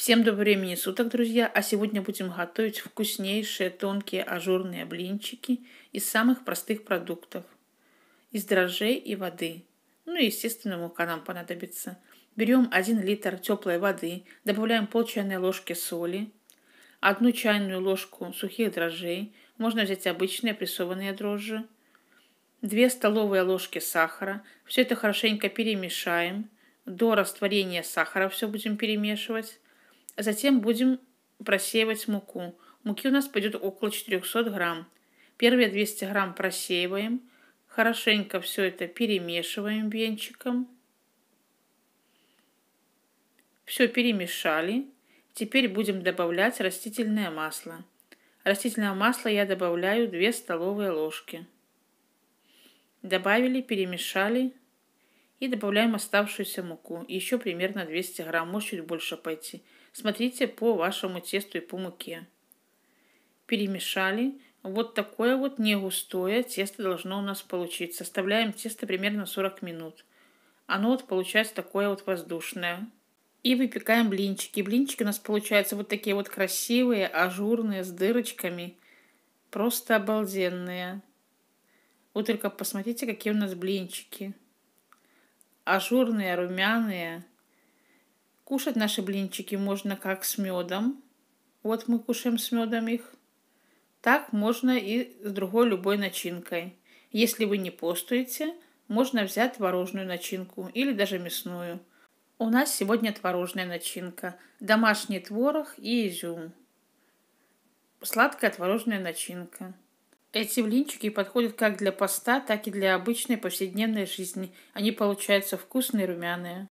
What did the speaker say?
Всем доброго времени суток, друзья! А сегодня будем готовить вкуснейшие тонкие ажурные блинчики из самых простых продуктов. Из дрожжей и воды. Ну и, естественно, мука нам понадобится. Берем 1 литр теплой воды, добавляем пол чайной ложки соли, одну чайную ложку сухих дрожжей, можно взять обычные прессованные дрожжи, 2 столовые ложки сахара. Все это хорошенько перемешаем. До растворения сахара все будем перемешивать Затем будем просеивать муку. Муки у нас пойдет около 400 грамм. Первые 200 грамм просеиваем. Хорошенько все это перемешиваем венчиком. Все перемешали. Теперь будем добавлять растительное масло. Растительного масла я добавляю 2 столовые ложки. Добавили, перемешали, и добавляем оставшуюся муку. Еще примерно 200 грамм, может чуть больше пойти. Смотрите по вашему тесту и по муке. Перемешали. Вот такое вот не густое тесто должно у нас получиться. Оставляем тесто примерно 40 минут. Оно вот получается такое вот воздушное. И выпекаем блинчики. Блинчики у нас получаются вот такие вот красивые, ажурные, с дырочками. Просто обалденные. Вот только посмотрите, какие у нас блинчики ажурные, румяные. Кушать наши блинчики можно как с медом. Вот мы кушаем с медом их. Так можно и с другой любой начинкой. Если вы не постуете, можно взять творожную начинку или даже мясную. У нас сегодня творожная начинка, домашний творог и изюм. Сладкая творожная начинка. Эти блинчики подходят как для поста, так и для обычной повседневной жизни. Они получаются вкусные, румяные.